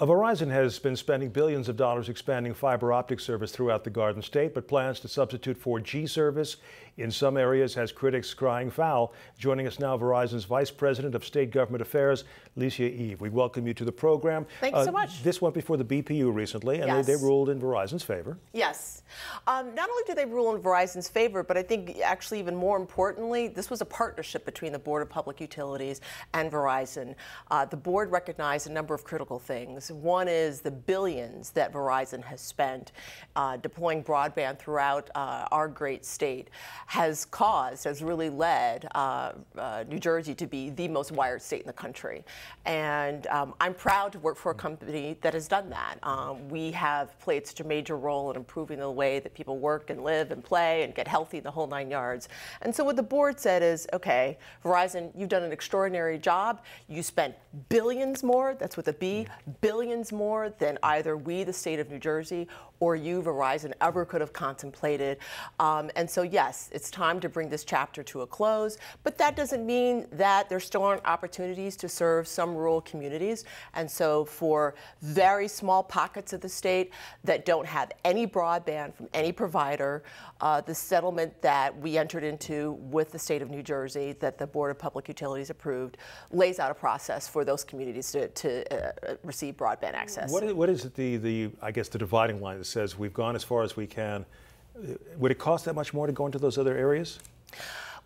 Uh, Verizon has been spending billions of dollars expanding fiber optic service throughout the Garden State, but plans to substitute 4G service in some areas has critics crying foul. Joining us now, Verizon's Vice President of State Government Affairs, Licia Eve. We welcome you to the program. Thanks uh, so much. This went before the BPU recently, and yes. they, they, ruled in Verizon's favor. Yes. Um, not only did they rule in Verizon's favor, but I think actually even more importantly, this was a partnership between the Board of Public Utilities and Verizon. Uh, the board recognized a number of critical things. One is the billions that Verizon has spent uh, deploying broadband throughout uh, our great state has caused, has really led uh, uh, New Jersey to be the most wired state in the country. And um, I'm proud to work for a company that has done that. Um, we have played such a major role in improving the way that people work and live and play and get healthy, the whole nine yards. And so what the board said is, okay, Verizon, you've done an extraordinary job. You spent billions more, that's with a B, billions more than either we, the state of New Jersey, or you, Verizon, ever could have contemplated. Um, and so, yes, it's time to bring this chapter to a close, but that doesn't mean that there still aren't opportunities to serve some rural communities. And so for very small pockets of the state that don't have any broadband from any provider, uh, the settlement that we entered into with the state of New Jersey that the Board of Public Utilities approved lays out a process for those communities to, to uh, uh receive broadband access. What is, what is the, the, I guess, the dividing line that says we've gone as far as we can would it cost that much more to go into those other areas?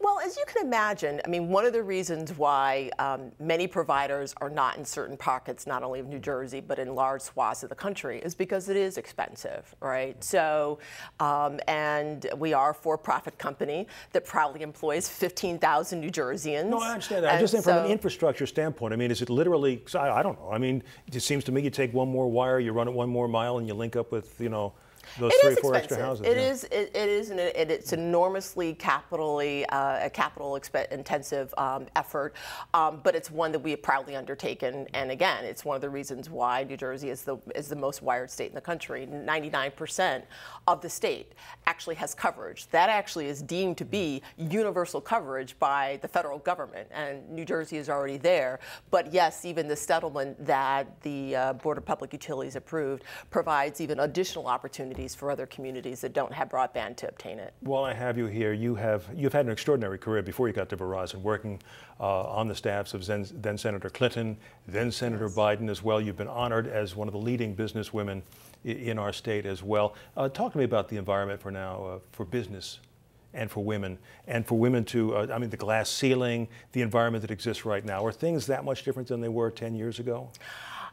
Well, as you can imagine, I mean, one of the reasons why um, many providers are not in certain pockets, not only of New Jersey, but in large swaths of the country, is because it is expensive, right? So, um, and we are a for profit company that proudly employs 15,000 New Jerseyans. No, I understand that. I'm just saying so, from an infrastructure standpoint, I mean, is it literally, I, I don't know. I mean, it seems to me you take one more wire, you run it one more mile, and you link up with, you know, those it three, four expensive. extra houses. It yeah. is, it, it is, and it, it's enormously capitally uh, a capital intensive um, effort, um, but it's one that we have proudly undertaken. And again, it's one of the reasons why New Jersey is the is the most wired state in the country. 99% of the state actually has coverage. That actually is deemed to be universal coverage by the federal government, and New Jersey is already there. But yes, even the settlement that the uh, Board of Public Utilities approved provides even additional opportunities opportunities for other communities that don't have broadband to obtain it. While I have you here, you have you've had an extraordinary career before you got to Verizon, working uh, on the staffs of then, then Senator Clinton, then Senator yes. Biden as well. You've been honored as one of the leading businesswomen in our state as well. Uh, talk to me about the environment for now uh, for business and for women, and for women to, uh, I mean, the glass ceiling, the environment that exists right now. Are things that much different than they were 10 years ago?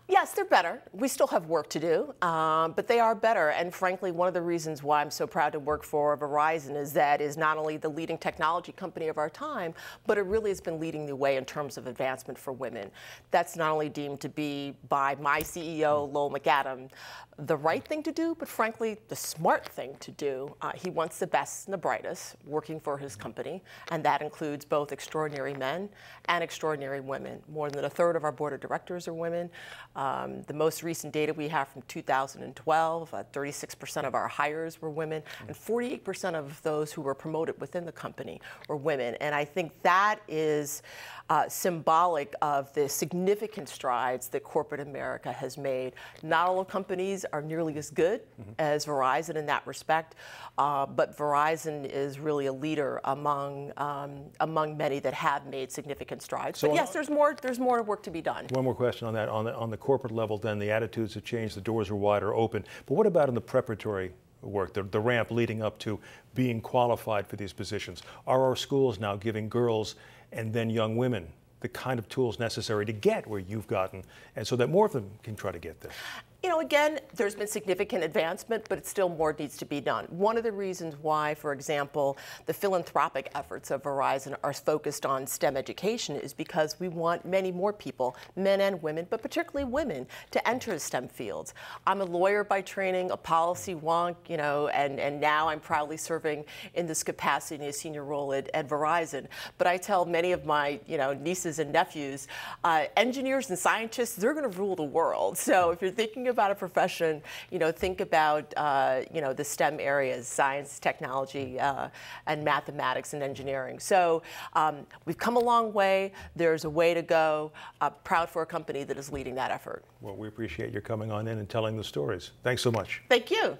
Yes, they're better. We still have work to do, um, but they are better. And frankly, one of the reasons why I'm so proud to work for Verizon is that is not only the leading technology company of our time, but it really has been leading the way in terms of advancement for women. That's not only deemed to be by my CEO, Lowell McAdam, the right thing to do, but frankly, the smart thing to do. Uh, he wants the best and the brightest working for his company, and that includes both extraordinary men and extraordinary women. More than a third of our board of directors are women. Um, the most recent data we have from 2012, 36% uh, of our hires were women, hmm. and 48% of those who were promoted within the company were women. And I think that is uh, symbolic of the significant strides that corporate America has made. Not all companies are nearly as good mm -hmm. as Verizon in that respect, uh, but Verizon is really a leader among um, among many that have made significant strides. So but yes, there's more there's more work to be done. One more question on that on the on the corporate level, then the attitudes have changed, the doors are wider open. But what about in the preparatory work, the, the ramp leading up to being qualified for these positions? Are our schools now giving girls and then young women the kind of tools necessary to get where you've gotten, and so that more of them can try to get there you know, again, there's been significant advancement, but still more needs to be done. One of the reasons why, for example, the philanthropic efforts of Verizon are focused on STEM education is because we want many more people, men and women, but particularly women, to enter STEM fields. I'm a lawyer by training, a policy wonk, you know, and, and now I'm proudly serving in this capacity a senior role at, at Verizon. But I tell many of my, you know, nieces and nephews, uh, engineers and scientists, they're going to rule the world. So if you're thinking of about a profession, you know, think about, uh, you know, the STEM areas, science, technology, uh, and mathematics and engineering. So um, we've come a long way. There's a way to go. Uh, proud for a company that is leading that effort. Well, we appreciate your coming on in and telling the stories. Thanks so much. Thank you.